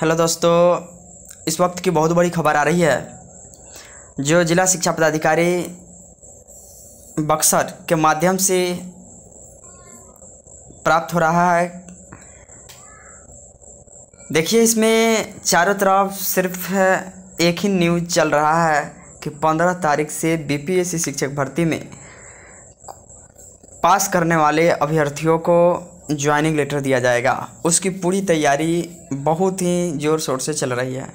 hello दोस्तों इस वक्त की बहुत बड़ी खबर आ रही है जो जिला शिक्षा पदाधिकारी बक्सर के माध्यम से प्राप्त हो रहा है देखिए इसमें चारों तरफ सिर्फ एक ही न्यूज चल रहा है कि पंद्रह तारीख से बीपीएससी शिक्षक भर्ती में पास करने वाले अभ्यर्थियों को ज्वाइनिंग लेटर दिया जाएगा उसकी पूरी तैयारी बहुत ही ज़ोर शोर से चल रही है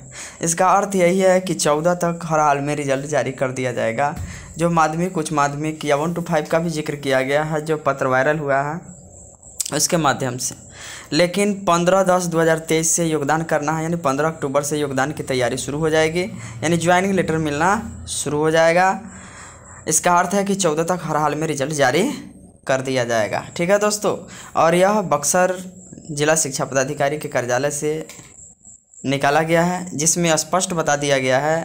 इसका अर्थ यही है कि चौदह तक हर हाल में रिजल्ट जारी कर दिया जाएगा जो माध्यमिक उच्च माध्यमिक या वन टू फाइव का भी जिक्र किया गया है जो पत्र वायरल हुआ है उसके माध्यम से लेकिन 15 दस 2023 से योगदान करना है यानी 15 अक्टूबर से योगदान की तैयारी शुरू हो जाएगी यानी ज्वाइनिंग लेटर मिलना शुरू हो जाएगा इसका अर्थ है कि चौदह तक हर हाल में रिजल्ट जारी कर दिया जाएगा ठीक है दोस्तों और यह बक्सर जिला शिक्षा पदाधिकारी के कार्यालय से निकाला गया है जिसमें स्पष्ट बता दिया गया है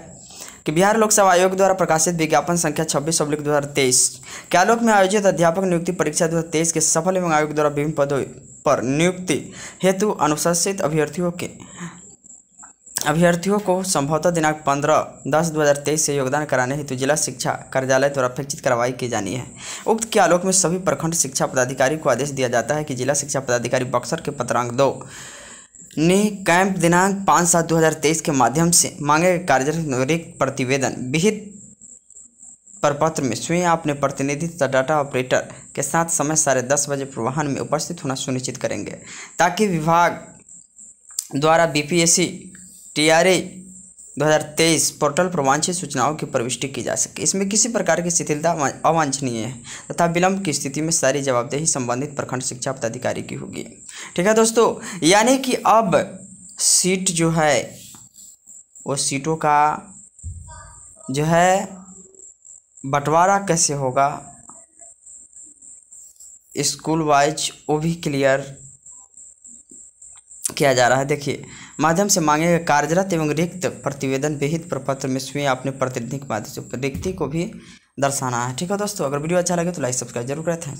कि बिहार लोक सेवा आयोग द्वारा प्रकाशित विज्ञापन संख्या छब्बीस अब्लिक दो हज़ार तेईस कैलोक में आयोजित अध्यापक नियुक्ति परीक्षा दो हज़ार तेईस के सफल एवं आयोग द्वारा विभिन्न पदों पर नियुक्ति हेतु अनुशासित अभ्यर्थियों के अभ्यर्थियों को संभवतः दिनांक पंद्रह दस दो हज़ार तेईस से योगदान कराने हेतु जिला शिक्षा कार्यालय द्वारा अपेक्षित कार्रवाई की जानी है उक्त के आलोक में सभी प्रखंड शिक्षा पदाधिकारी को आदेश दिया जाता है कि जिला शिक्षा पदाधिकारी बक्सर के पत्रांक दो ने कैंप दिनांक पाँच सात दो हज़ार तेईस के माध्यम से मांगे कार्यरत कार्य प्रतिवेदन विहित प्रपत्र में स्वयं अपने प्रतिनिधि तथा डाटा ऑपरेटर के साथ समय साढ़े दस बजे प्रवाहन में उपस्थित होना सुनिश्चित करेंगे ताकि विभाग द्वारा बीपीएससी टीआरए 2023 पोर्टल पर वांछित सूचनाओं की प्रविष्टि की जा सके इसमें किसी प्रकार की शिथिलता अवांछनीय है तथा विलंब की स्थिति में सारी जवाबदेही संबंधित प्रखंड शिक्षा पदाधिकारी की होगी ठीक है दोस्तों यानी कि अब सीट जो है वो सीटों का जो है बंटवारा कैसे होगा स्कूल वाइज वो भी क्लियर किया जा रहा है देखिए माध्यम से मांगे गए कार्यरत एवं रिक्त प्रतिवेदन विहित प्रपत्र में स्वयं अपने प्रतिनिधि के माध्यम से रिक्ति को भी दर्शाना है ठीक है दोस्तों अगर वीडियो अच्छा लगे तो लाइक सब्सक्राइब जरूर करें थैंक्स